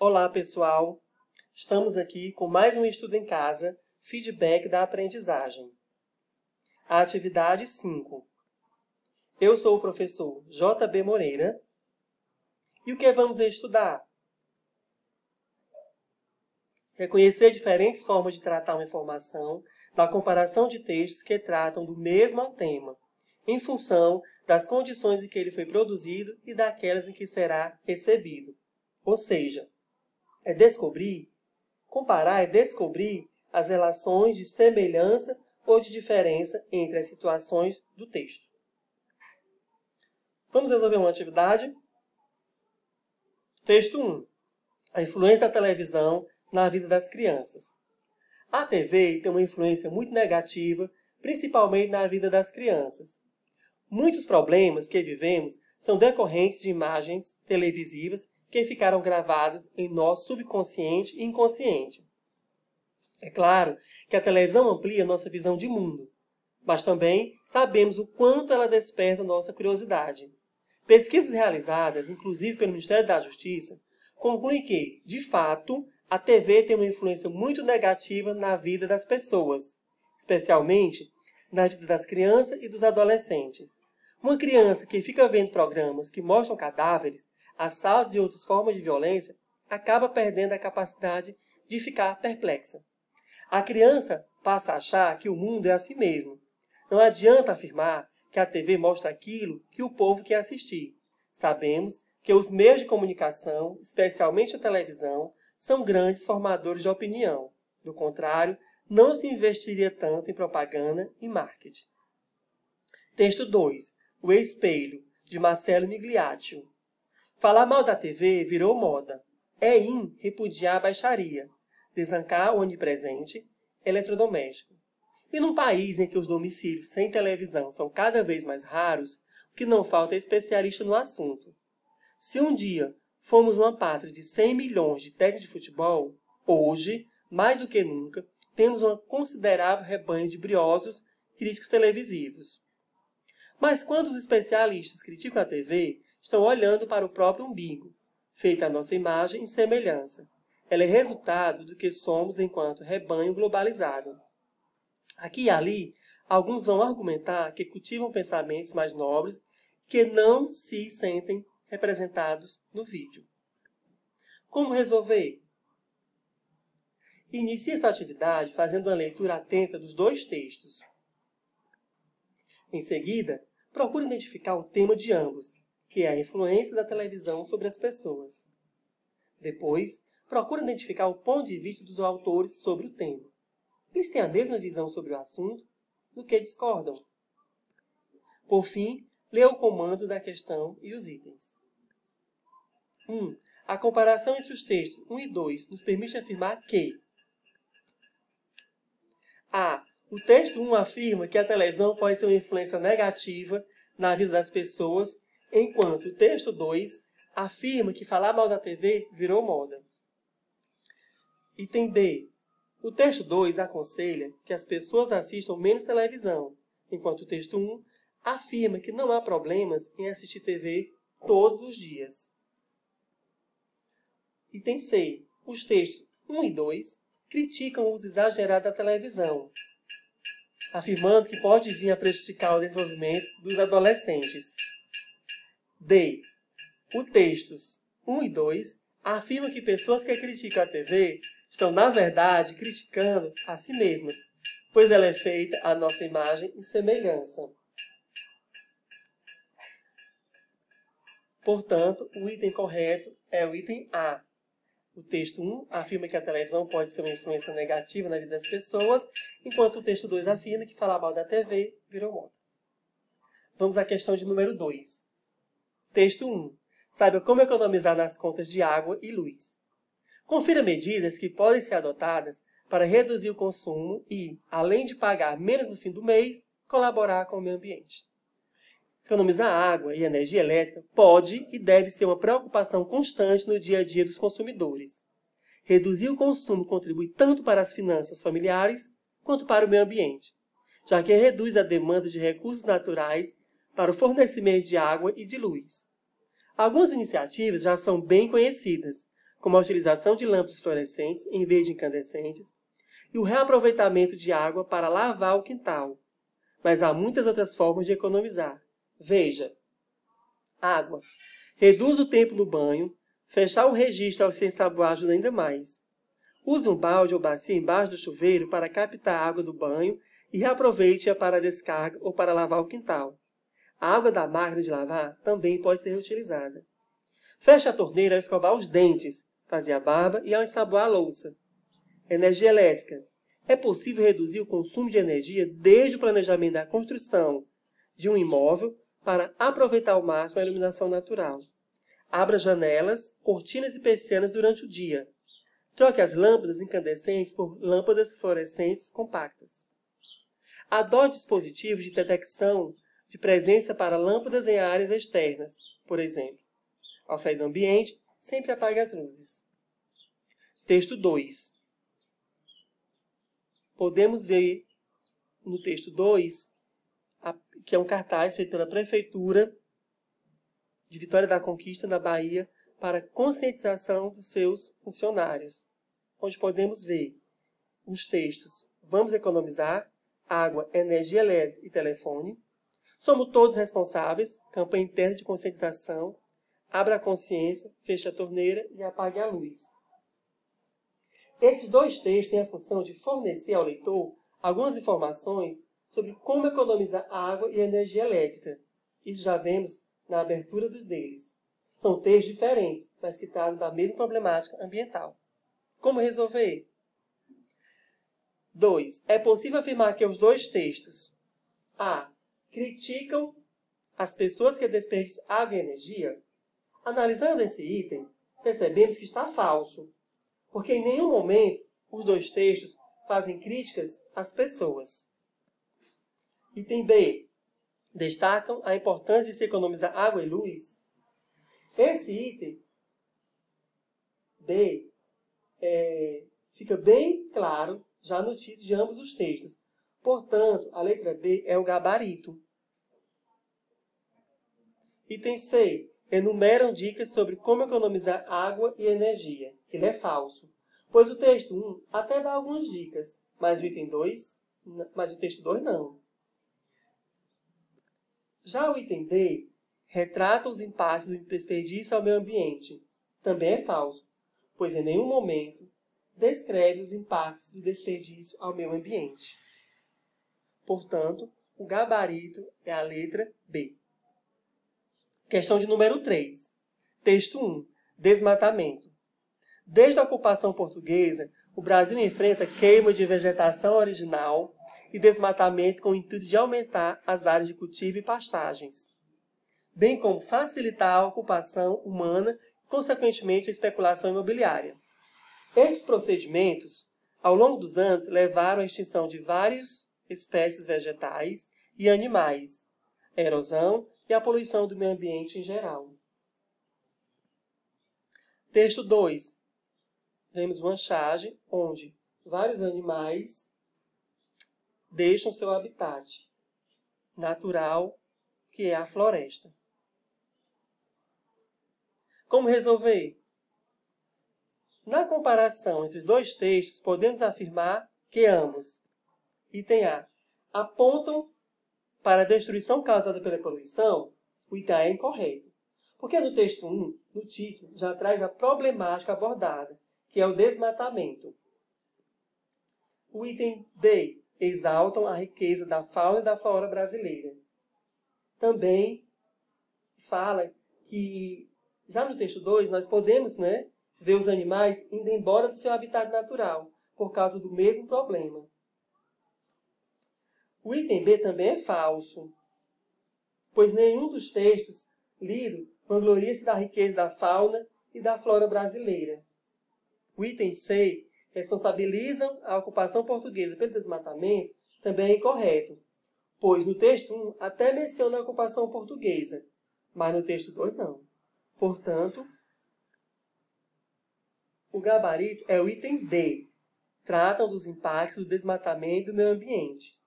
Olá, pessoal! Estamos aqui com mais um estudo em casa, feedback da aprendizagem. A atividade 5. Eu sou o professor JB Moreira. E o que vamos estudar? Reconhecer diferentes formas de tratar uma informação na comparação de textos que tratam do mesmo tema, em função das condições em que ele foi produzido e daquelas em que será recebido. Ou seja, é descobrir, comparar é descobrir as relações de semelhança ou de diferença entre as situações do texto. Vamos resolver uma atividade. Texto 1. A influência da televisão na vida das crianças. A TV tem uma influência muito negativa, principalmente na vida das crianças. Muitos problemas que vivemos são decorrentes de imagens televisivas que ficaram gravadas em nosso subconsciente e inconsciente. É claro que a televisão amplia nossa visão de mundo, mas também sabemos o quanto ela desperta nossa curiosidade. Pesquisas realizadas, inclusive pelo Ministério da Justiça, concluem que, de fato, a TV tem uma influência muito negativa na vida das pessoas, especialmente na vida das crianças e dos adolescentes. Uma criança que fica vendo programas que mostram cadáveres assaltos e outras formas de violência, acaba perdendo a capacidade de ficar perplexa. A criança passa a achar que o mundo é assim mesmo. Não adianta afirmar que a TV mostra aquilo que o povo quer assistir. Sabemos que os meios de comunicação, especialmente a televisão, são grandes formadores de opinião. Do contrário, não se investiria tanto em propaganda e marketing. Texto 2. O espelho, de Marcelo Migliaccio. Falar mal da TV virou moda. É in repudiar a baixaria, desancar o onipresente, eletrodoméstico. E num país em que os domicílios sem televisão são cada vez mais raros, o que não falta é especialista no assunto. Se um dia fomos uma pátria de 100 milhões de técnicos de futebol, hoje, mais do que nunca, temos um considerável rebanho de briosos críticos televisivos. Mas quando os especialistas criticam a TV, estão olhando para o próprio umbigo, feita a nossa imagem e semelhança. Ela é resultado do que somos enquanto rebanho globalizado. Aqui e ali, alguns vão argumentar que cultivam pensamentos mais nobres que não se sentem representados no vídeo. Como resolver? Inicie essa atividade fazendo uma leitura atenta dos dois textos. Em seguida, procure identificar o tema de ambos que é a influência da televisão sobre as pessoas. Depois, procura identificar o ponto de vista dos autores sobre o tema. Eles têm a mesma visão sobre o assunto do que discordam. Por fim, lê o comando da questão e os itens. 1. Um, a comparação entre os textos 1 e 2 nos permite afirmar que A. O texto 1 afirma que a televisão pode ser uma influência negativa na vida das pessoas enquanto o texto 2 afirma que falar mal da TV virou moda. Item B. O texto 2 aconselha que as pessoas assistam menos televisão, enquanto o texto 1 um afirma que não há problemas em assistir TV todos os dias. Item C. Os textos 1 um e 2 criticam o uso exagerado da televisão, afirmando que pode vir a prejudicar o desenvolvimento dos adolescentes. D. O textos 1 e 2 afirma que pessoas que criticam a TV estão, na verdade, criticando a si mesmas, pois ela é feita à nossa imagem e semelhança. Portanto, o item correto é o item A. O texto 1 afirma que a televisão pode ser uma influência negativa na vida das pessoas, enquanto o texto 2 afirma que falar mal da TV virou moda. Vamos à questão de número 2. Texto 1. Saiba como economizar nas contas de água e luz. Confira medidas que podem ser adotadas para reduzir o consumo e, além de pagar menos no fim do mês, colaborar com o meio ambiente. Economizar água e energia elétrica pode e deve ser uma preocupação constante no dia a dia dos consumidores. Reduzir o consumo contribui tanto para as finanças familiares quanto para o meio ambiente, já que reduz a demanda de recursos naturais para o fornecimento de água e de luz. Algumas iniciativas já são bem conhecidas, como a utilização de lâmpadas fluorescentes em vez de incandescentes e o reaproveitamento de água para lavar o quintal. Mas há muitas outras formas de economizar. Veja: água. Reduz o tempo no banho, fechar o registro ao se ensaboar ajuda ainda mais. Use um balde ou bacia embaixo do chuveiro para captar a água do banho e reaproveite-a para descarga ou para lavar o quintal. A água da máquina de lavar também pode ser reutilizada. Feche a torneira ao escovar os dentes, fazer a barba e ao ensaboar a louça. Energia elétrica. É possível reduzir o consumo de energia desde o planejamento da construção de um imóvel para aproveitar ao máximo a iluminação natural. Abra janelas, cortinas e persianas durante o dia. Troque as lâmpadas incandescentes por lâmpadas fluorescentes compactas. Adote dispositivos de detecção de presença para lâmpadas em áreas externas, por exemplo. Ao sair do ambiente, sempre apague as luzes. Texto 2. Podemos ver no texto 2, que é um cartaz feito pela Prefeitura de Vitória da Conquista, na Bahia, para conscientização dos seus funcionários, onde podemos ver nos textos Vamos economizar água, energia elétrica e telefone, Somos todos responsáveis. Campanha interna de conscientização. Abra a consciência, feche a torneira e apague a luz. Esses dois textos têm a função de fornecer ao leitor algumas informações sobre como economizar água e energia elétrica. Isso já vemos na abertura dos deles. São textos diferentes, mas que tratam da mesma problemática ambiental. Como resolver? 2. É possível afirmar que os dois textos A criticam as pessoas que desperdiçam água e energia, analisando esse item, percebemos que está falso, porque em nenhum momento os dois textos fazem críticas às pessoas. Item B. Destacam a importância de se economizar água e luz. Esse item B é, fica bem claro já no título de ambos os textos, Portanto, a letra B é o gabarito. Item C. Enumeram dicas sobre como economizar água e energia. Ele é falso. Pois o texto 1 até dá algumas dicas, mas o item 2, mas o texto 2 não. Já o item D retrata os impactos do desperdício ao meio ambiente. Também é falso, pois em nenhum momento descreve os impactos do desperdício ao meio ambiente. Portanto, o gabarito é a letra B. Questão de número 3. Texto 1. Desmatamento. Desde a ocupação portuguesa, o Brasil enfrenta queima de vegetação original e desmatamento com o intuito de aumentar as áreas de cultivo e pastagens, bem como facilitar a ocupação humana e, consequentemente, a especulação imobiliária. Esses procedimentos, ao longo dos anos, levaram à extinção de vários espécies vegetais e animais, a erosão e a poluição do meio ambiente em geral. Texto 2. Vemos uma charge onde vários animais deixam seu habitat natural, que é a floresta. Como resolver? Na comparação entre os dois textos, podemos afirmar que ambos, item A, apontam para a destruição causada pela poluição, o item é incorreto. Porque no texto 1, no título, já traz a problemática abordada, que é o desmatamento. O item D exaltam a riqueza da fauna e da flora brasileira. Também fala que, já no texto 2, nós podemos né, ver os animais indo embora do seu habitat natural, por causa do mesmo problema. O item B também é falso, pois nenhum dos textos lido vangloria-se da riqueza da fauna e da flora brasileira. O item C responsabilizam a ocupação portuguesa pelo desmatamento também é incorreto, pois no texto 1 até menciona a ocupação portuguesa, mas no texto 2 não. Portanto, o gabarito é o item D. Tratam dos impactos do desmatamento do meio ambiente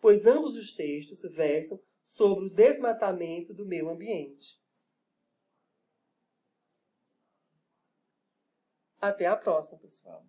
pois ambos os textos versam sobre o desmatamento do meio ambiente. Até a próxima, pessoal.